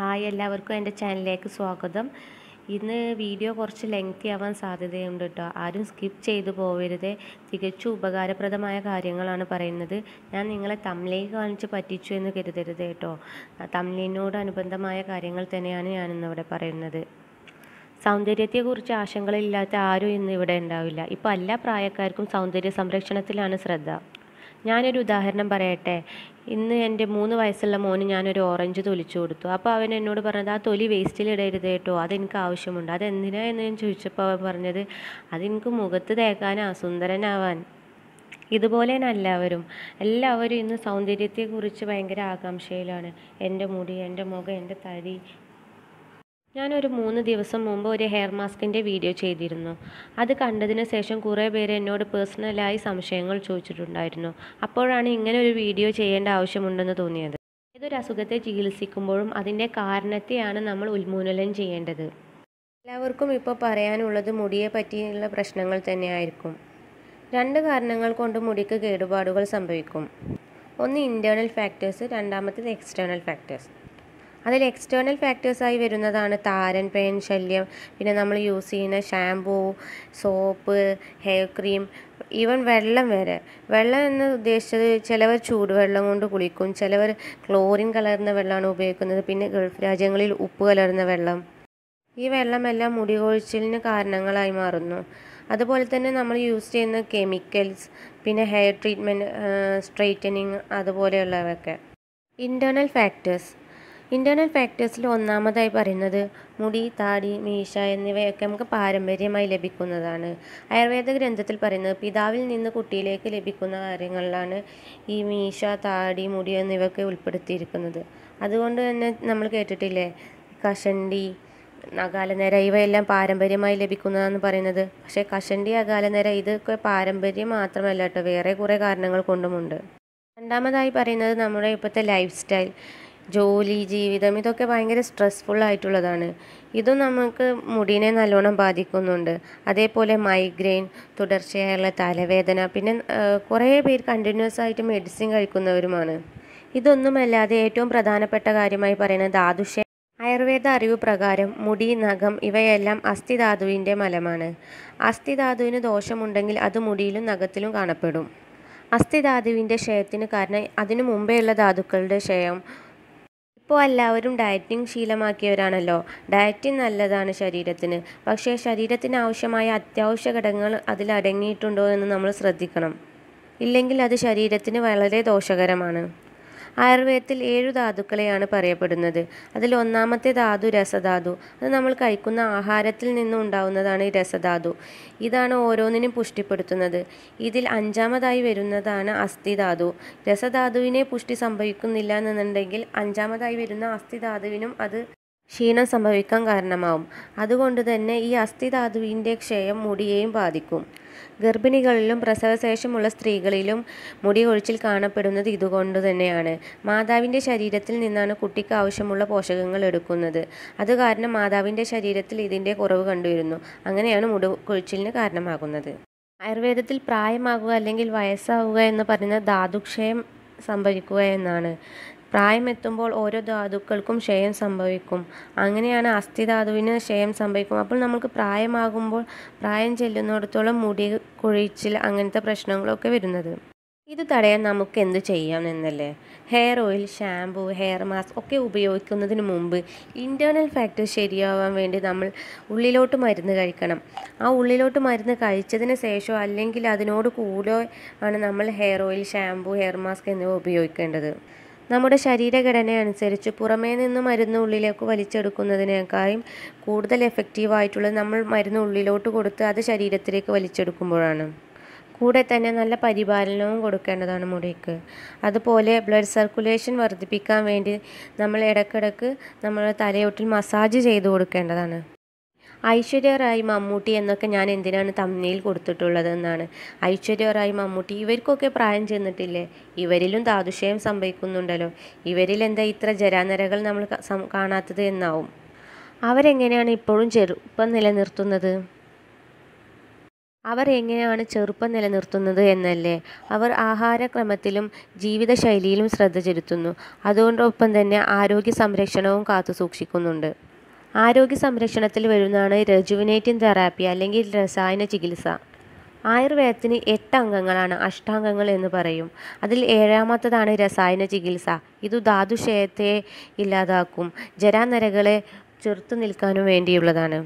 hi എല്ലാവർക്കും എൻ്റെ ചാനലിലേക്ക് സ്വാഗതം ഇന്ന് വീഡിയോ കുറച്ച് ലെങ്തി ആവാൻ സാധ്യതയുണ്ട് കേട്ടോ ആരും സ്കിപ്പ് ചെയ്തു പോവരുത് തികച്ചും ഉപകാരപ്രദമായ കാര്യങ്ങളാണ് പറയുന്നത് ഞാൻ നിങ്ങളെ തമിലേക്ക് കാണിച്ച് പറ്റിച്ചു എന്ന് കരുതരുത് കേട്ടോ അനുബന്ധമായ കാര്യങ്ങൾ തന്നെയാണ് ഞാനിന്നിവിടെ പറയുന്നത് സൗന്ദര്യത്തെക്കുറിച്ച് ആശങ്കകളില്ലാത്ത ആരും ഇന്ന് ഇവിടെ ഉണ്ടാവില്ല ഇപ്പോൾ എല്ലാ പ്രായക്കാർക്കും സൗന്ദര്യ സംരക്ഷണത്തിലാണ് ശ്രദ്ധ ഞാനൊരു ഉദാഹരണം പറയട്ടെ ഇന്ന് എൻ്റെ മൂന്ന് വയസ്സുള്ള മോന് ഞാനൊരു ഓറഞ്ച് തൊലിച്ചു കൊടുത്തു അപ്പോൾ അവൻ എന്നോട് പറഞ്ഞത് ആ തൊലി വേസ്റ്റിലിടരുത് കേട്ടോ അതെനിക്ക് ആവശ്യമുണ്ട് അതെന്തിനാ എന്ന് ഞാൻ ചോദിച്ചപ്പോൾ അവൻ പറഞ്ഞത് അതെനിക്ക് മുഖത്ത് തേക്കാനാ സുന്ദരനാവാൻ തന്നെ എല്ലാവരും എല്ലാവരും ഇന്ന് സൗന്ദര്യത്തെക്കുറിച്ച് ഭയങ്കര ആകാംക്ഷയിലാണ് എൻ്റെ മുടി എൻ്റെ മുഖം എൻ്റെ തടി ഞാനൊരു മൂന്ന് ദിവസം മുമ്പ് ഒരു ഹെയർ മാസ്കിൻ്റെ വീഡിയോ ചെയ്തിരുന്നു അത് കണ്ടതിന് ശേഷം കുറേ പേര് എന്നോട് പേഴ്സണലായി സംശയങ്ങൾ ചോദിച്ചിട്ടുണ്ടായിരുന്നു അപ്പോഴാണ് ഇങ്ങനെ ഒരു വീഡിയോ ചെയ്യേണ്ട ആവശ്യമുണ്ടെന്ന് തോന്നിയത് ഏതൊരു അസുഖത്തെ ചികിത്സിക്കുമ്പോഴും അതിൻ്റെ കാരണത്തെയാണ് നമ്മൾ ഉന്മൂലനം ചെയ്യേണ്ടത് എല്ലാവർക്കും ഇപ്പോൾ പറയാനുള്ളത് മുടിയെ പറ്റിയുള്ള പ്രശ്നങ്ങൾ തന്നെയായിരിക്കും രണ്ട് കാരണങ്ങൾ കൊണ്ട് മുടിക്ക് കേടുപാടുകൾ സംഭവിക്കും ഒന്ന് ഇൻറ്റേർണൽ ഫാക്ടേഴ്സ് രണ്ടാമത്തേത് എക്സ്റ്റേണൽ ഫാക്ടേഴ്സ് അതിൽ എക്സ്റ്റേണൽ ഫാക്ടേഴ്സായി വരുന്നതാണ് താരൻ പേൻ ശല്യം പിന്നെ നമ്മൾ യൂസ് ചെയ്യുന്ന shampoo soap hair cream even വെള്ളം വരെ വെള്ളം എന്ന് ഉദ്ദേശിച്ചത് ചിലവർ ചൂടുവെള്ളം കൊണ്ട് കുളിക്കും ചിലവർ ക്ലോറിൻ കലർന്ന വെള്ളമാണ് ഉപയോഗിക്കുന്നത് പിന്നെ ഗൾഫ് രാജ്യങ്ങളിൽ ഉപ്പ് കലർന്ന വെള്ളം ഈ വെള്ളമെല്ലാം മുടി കൊഴിച്ചിലിന് കാരണങ്ങളായി മാറുന്നു അതുപോലെ തന്നെ നമ്മൾ യൂസ് ചെയ്യുന്ന കെമിക്കൽസ് പിന്നെ ഹെയർ ട്രീറ്റ്മെൻറ്റ് സ്ട്രെയിറ്റനിങ് അതുപോലെയുള്ളവയൊക്കെ ഇൻറ്റേർണൽ ഫാക്ടേഴ്സ് ഇൻറ്റേർണൽ ഫാക്ടേഴ്സിൽ ഒന്നാമതായി പറയുന്നത് മുടി താടി മീശ എന്നിവയൊക്കെ നമുക്ക് പാരമ്പര്യമായി ലഭിക്കുന്നതാണ് ആയുർവേദ ഗ്രന്ഥത്തിൽ പറയുന്നത് പിതാവിൽ നിന്ന് കുട്ടിയിലേക്ക് ലഭിക്കുന്ന കാര്യങ്ങളിലാണ് ഈ മീശ താടി മുടി എന്നിവയൊക്കെ ഉൾപ്പെടുത്തിയിരിക്കുന്നത് അതുകൊണ്ട് തന്നെ നമ്മൾ കേട്ടിട്ടില്ലേ കഷണ്ടി അകാലനര ഇവയെല്ലാം പാരമ്പര്യമായി ലഭിക്കുന്നതാണെന്ന് പറയുന്നത് പക്ഷേ കഷണ്ടി അകാലനര ഇതൊക്കെ പാരമ്പര്യം മാത്രമല്ല കേട്ടോ വേറെ കുറേ കാരണങ്ങൾ കൊണ്ടുമുണ്ട് രണ്ടാമതായി പറയുന്നത് നമ്മുടെ ഇപ്പോഴത്തെ ലൈഫ് സ്റ്റൈൽ ജോലി ജീവിതം ഇതൊക്കെ ഭയങ്കര സ്ട്രെസ്ഫുൾ ആയിട്ടുള്ളതാണ് ഇതും നമുക്ക് മുടിനെ നല്ലോണം ബാധിക്കുന്നുണ്ട് അതേപോലെ മൈഗ്രെയിൻ തുടർച്ചയായുള്ള തലവേദന പിന്നെ കുറേ പേർ കണ്ടിന്യൂസ് ആയിട്ട് മെഡിസിൻ കഴിക്കുന്നവരുമാണ് ഇതൊന്നുമല്ലാതെ ഏറ്റവും പ്രധാനപ്പെട്ട കാര്യമായി പറയുന്നത് ധാതുഷ ആയുർവേദ അറിവ് പ്രകാരം മുടി നഖം ഇവയെല്ലാം അസ്ഥിധാതുവിൻ്റെ മലമാണ് അസ്ഥിധാതുവിന് ദോഷമുണ്ടെങ്കിൽ അത് മുടിയിലും നഖത്തിലും കാണപ്പെടും അസ്ഥിധാതുവിൻ്റെ ക്ഷയത്തിന് കാരണം അതിനു മുമ്പേയുള്ള ധാതുക്കളുടെ ക്ഷയം ഇപ്പോൾ എല്ലാവരും ഡയറ്റിംഗ് ശീലമാക്കിയവരാണല്ലോ ഡയറ്റിംഗ് നല്ലതാണ് ശരീരത്തിന് പക്ഷേ ശരീരത്തിന് ആവശ്യമായ അത്യാവശ്യ ഘടകങ്ങൾ അതിൽ അടങ്ങിയിട്ടുണ്ടോ എന്ന് നമ്മൾ ശ്രദ്ധിക്കണം ഇല്ലെങ്കിൽ അത് ശരീരത്തിന് വളരെ ദോഷകരമാണ് ആയുർവേദത്തിൽ ഏഴു ധാതുക്കളെയാണ് പറയപ്പെടുന്നത് അതിൽ ഒന്നാമത്തെ ധാതു രസധാതു അത് നമ്മൾ കഴിക്കുന്ന ആഹാരത്തിൽ നിന്നും ഉണ്ടാവുന്നതാണ് ഈ രസധാതു ഇതാണ് ഓരോന്നിനും പുഷ്ടിപ്പെടുത്തുന്നത് ഇതിൽ അഞ്ചാമതായി വരുന്നതാണ് അസ്ഥിധാതു രസധാതുവിനെ പുഷ്ടി സംഭവിക്കുന്നില്ല എന്നുണ്ടെങ്കിൽ അഞ്ചാമതായി വരുന്ന അസ്ഥിധാതുവിനും അത് ക്ഷീണം സംഭവിക്കാൻ കാരണമാവും അതുകൊണ്ട് തന്നെ ഈ അസ്ഥിധാതുവിൻ്റെ ക്ഷയം മുടിയെയും ബാധിക്കും ഗർഭിണികളിലും പ്രസവശേഷമുള്ള സ്ത്രീകളിലും മുടി കൊഴിച്ചിൽ കാണപ്പെടുന്നത് ഇതുകൊണ്ട് തന്നെയാണ് മാതാവിൻ്റെ ശരീരത്തിൽ നിന്നാണ് കുട്ടിക്ക് ആവശ്യമുള്ള പോഷകങ്ങൾ എടുക്കുന്നത് അത് കാരണം മാതാവിൻ്റെ ശരീരത്തിൽ ഇതിൻ്റെ കുറവ് കണ്ടുവരുന്നു അങ്ങനെയാണ് മുടി കൊഴിച്ചിലിന് കാരണമാകുന്നത് ആയുർവേദത്തിൽ പ്രായമാകുക അല്ലെങ്കിൽ വയസ്സാവുക എന്ന് പറയുന്ന ധാതുക്ഷയം സംഭവിക്കുക എന്നാണ് പ്രായമെത്തുമ്പോൾ ഓരോ ധാതുക്കൾക്കും ക്ഷയം സംഭവിക്കും അങ്ങനെയാണ് അസ്ഥിധാതുവിന് ക്ഷയം സംഭവിക്കും അപ്പോൾ നമുക്ക് പ്രായമാകുമ്പോൾ പ്രായം ചെല്ലുന്നിടത്തോളം മുടി കൊഴിച്ചിൽ അങ്ങനത്തെ പ്രശ്നങ്ങളൊക്കെ വരുന്നത് ഇത് തടയാൻ നമുക്ക് എന്ത് ചെയ്യാം എന്നല്ലേ hair oil shampoo hair mask ഒക്കെ ഉപയോഗിക്കുന്നതിന് മുമ്പ് ഇൻറ്റേർണൽ ഫാക്ടർ ശരിയാവാൻ വേണ്ടി നമ്മൾ ഉള്ളിലോട്ട് മരുന്ന് കഴിക്കണം ആ ഉള്ളിലോട്ട് മരുന്ന് കഴിച്ചതിന് ശേഷം അല്ലെങ്കിൽ അതിനോട് കൂടെ ആണ് നമ്മൾ hair oil shampoo hair mask എന്നിവ ഉപയോഗിക്കേണ്ടത് നമ്മുടെ ശരീരഘടന അനുസരിച്ച് പുറമേ നിന്ന് മരുന്ന് ഉള്ളിലേക്ക് വലിച്ചെടുക്കുന്നതിനേക്കാളും കൂടുതൽ ആയിട്ടുള്ളത് നമ്മൾ മരുന്ന് ഉള്ളിലോട്ട് കൊടുത്ത് അത് ശരീരത്തിലേക്ക് വലിച്ചെടുക്കുമ്പോഴാണ് കൂടെ തന്നെ നല്ല പരിപാലനവും കൊടുക്കേണ്ടതാണ് മുടിക്ക് അതുപോലെ ബ്ലഡ് സർക്കുലേഷൻ വർദ്ധിപ്പിക്കാൻ വേണ്ടി നമ്മൾ ഇടയ്ക്കിടയ്ക്ക് നമ്മൾ തലയോട്ടിൽ മസാജ് ചെയ്ത് കൊടുക്കേണ്ടതാണ് ഐശ്വര്യ റായ് മമ്മൂട്ടി എന്നൊക്കെ ഞാൻ എന്തിനാണ് തമ്മിയിൽ കൊടുത്തിട്ടുള്ളത് എന്നാണ് ഐശ്വര്യ റായ് മമ്മൂട്ടി ഇവർക്കൊക്കെ പ്രായം ചെന്നിട്ടില്ലേ ഇവരിലും താതുശയം സംഭവിക്കുന്നുണ്ടല്ലോ ഇവരിൽ എന്താ ഇത്ര ജരാനരകൾ നമ്മൾ കാണാത്തത് എന്നാവും അവരെങ്ങനെയാണ് ഇപ്പോഴും ചെറുപ്പം നിലനിർത്തുന്നത് അവർ എങ്ങനെയാണ് ചെറുപ്പം നിലനിർത്തുന്നത് എന്നല്ലേ അവർ ആഹാരക്രമത്തിലും ജീവിതശൈലിയിലും ശ്രദ്ധ ചെലുത്തുന്നു അതുകൊണ്ടൊപ്പം തന്നെ ആരോഗ്യ സംരക്ഷണവും കാത്തു സൂക്ഷിക്കുന്നുണ്ട് ആരോഗ്യ സംരക്ഷണത്തിൽ വരുന്നതാണ് രജുവിനേറ്റിംഗ് തെറാപ്പി അല്ലെങ്കിൽ രസായന ചികിത്സ ആയുർവേദത്തിന് എട്ട് അംഗങ്ങളാണ് അഷ്ടാംഗങ്ങൾ എന്ന് പറയും അതിൽ ഏഴാമത്തതാണ് രസായന ചികിത്സ ഇത് ധാതുക്ഷയത്തെ ഇല്ലാതാക്കും ജരാനരകളെ ചെറുത്തു നിൽക്കാനും വേണ്ടിയുള്ളതാണ്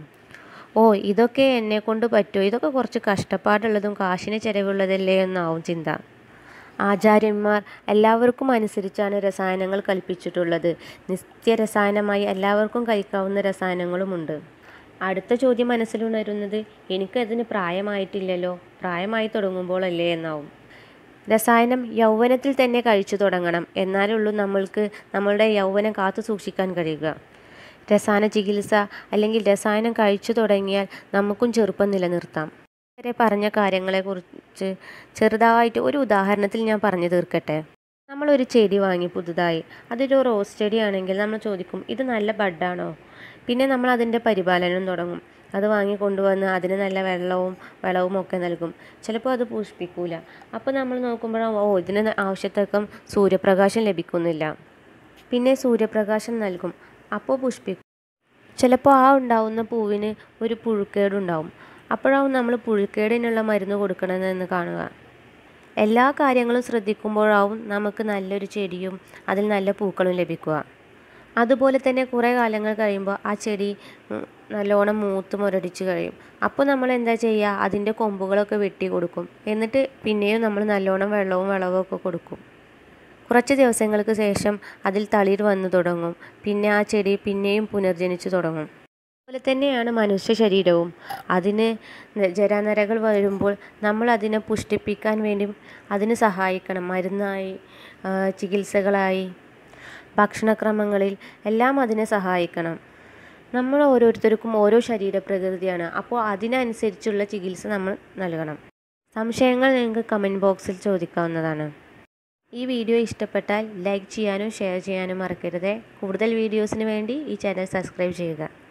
ഓ ഇതൊക്കെ എന്നെ കൊണ്ട് പറ്റുമോ ഇതൊക്കെ കുറച്ച് കഷ്ടപ്പാടുള്ളതും കാശിന് ചിലവുള്ളതല്ലേ എന്നാവും ചിന്ത ആചാര്യന്മാർ എല്ലാവർക്കും അനുസരിച്ചാണ് രസായനങ്ങൾ കൽപ്പിച്ചിട്ടുള്ളത് നിത്യരസായനമായി എല്ലാവർക്കും കഴിക്കാവുന്ന രസായനങ്ങളുമുണ്ട് അടുത്ത ചോദ്യം മനസ്സിലുണരുന്നത് എനിക്കതിന് പ്രായമായിട്ടില്ലല്ലോ പ്രായമായി തുടങ്ങുമ്പോഴല്ലേ എന്നാവും രസായനം യൗവനത്തിൽ തന്നെ കഴിച്ചു തുടങ്ങണം എന്നാലുള്ളൂ നമ്മൾക്ക് നമ്മളുടെ യൗവനം കാത്തു സൂക്ഷിക്കാൻ കഴിയുക രസായന ചികിത്സ അല്ലെങ്കിൽ രസായനം കഴിച്ചു തുടങ്ങിയാൽ നമുക്കും ചെറുപ്പം നിലനിർത്താം ഇവരെ പറഞ്ഞ കാര്യങ്ങളെക്കുറിച്ച് ചെറുതായിട്ട് ഒരു ഉദാഹരണത്തിൽ ഞാൻ പറഞ്ഞു തീർക്കട്ടെ നമ്മളൊരു ചെടി വാങ്ങി പുതുതായി അതൊരു റോസ് ചെടിയാണെങ്കിൽ നമ്മൾ ചോദിക്കും ഇത് നല്ല ബഡാണോ പിന്നെ നമ്മൾ അതിൻ്റെ പരിപാലനം തുടങ്ങും അത് വാങ്ങി കൊണ്ടുവന്ന് അതിന് നല്ല വെള്ളവും വളവും ഒക്കെ നൽകും ചിലപ്പോൾ അത് പുഷ്പിക്കൂല അപ്പോൾ നമ്മൾ നോക്കുമ്പോൾ ഓ ഇതിന് ആവശ്യത്തക്കം സൂര്യപ്രകാശം ലഭിക്കുന്നില്ല പിന്നെ സൂര്യപ്രകാശം നൽകും അപ്പോൾ പുഷ്പിക്കും ചിലപ്പോൾ ആ ഉണ്ടാവുന്ന പൂവിന് ഒരു പുഴുക്കേടുണ്ടാവും അപ്പോഴാവും നമ്മൾ പുഴുക്കേടിനുള്ള മരുന്ന് കൊടുക്കണമെന്ന് കാണുക എല്ലാ കാര്യങ്ങളും ശ്രദ്ധിക്കുമ്പോഴാവും നമുക്ക് നല്ലൊരു ചെടിയും അതിൽ നല്ല പൂക്കളും ലഭിക്കുക അതുപോലെ തന്നെ കുറേ കാലങ്ങൾ കഴിയുമ്പോൾ ആ ചെടി നല്ലോണം മൂത്ത് മുരടിച്ച് കഴിയും അപ്പോൾ നമ്മൾ എന്താ ചെയ്യുക അതിൻ്റെ കൊമ്പുകളൊക്കെ വെട്ടി കൊടുക്കും എന്നിട്ട് പിന്നെയും നമ്മൾ നല്ലോണം വെള്ളവും ഒക്കെ കൊടുക്കും കുറച്ച് ദിവസങ്ങൾക്ക് ശേഷം അതിൽ തളിർ വന്നു തുടങ്ങും പിന്നെ ആ ചെടി പിന്നെയും പുനർജനിച്ചു തുടങ്ങും അതുപോലെ തന്നെയാണ് മനുഷ്യ ശരീരവും അതിന് ജരാനരകൾ വരുമ്പോൾ നമ്മൾ അതിനെ പുഷ്ടിപ്പിക്കാൻ വേണ്ടി അതിന് സഹായിക്കണം മരുന്നായി ചികിത്സകളായി ഭക്ഷണക്രമങ്ങളിൽ എല്ലാം അതിനെ സഹായിക്കണം നമ്മൾ ഓരോരുത്തർക്കും ഓരോ ശരീരപ്രകൃതിയാണ് അപ്പോൾ അതിനനുസരിച്ചുള്ള ചികിത്സ നമ്മൾ നൽകണം സംശയങ്ങൾ നിങ്ങൾക്ക് കമൻറ്റ് ബോക്സിൽ ചോദിക്കാവുന്നതാണ് ഈ വീഡിയോ ഇഷ്ടപ്പെട്ടാൽ ലൈക്ക് ചെയ്യാനും ഷെയർ ചെയ്യാനും മറക്കരുത് കൂടുതൽ വീഡിയോസിന് വേണ്ടി ഈ ചാനൽ സബ്സ്ക്രൈബ് ചെയ്യുക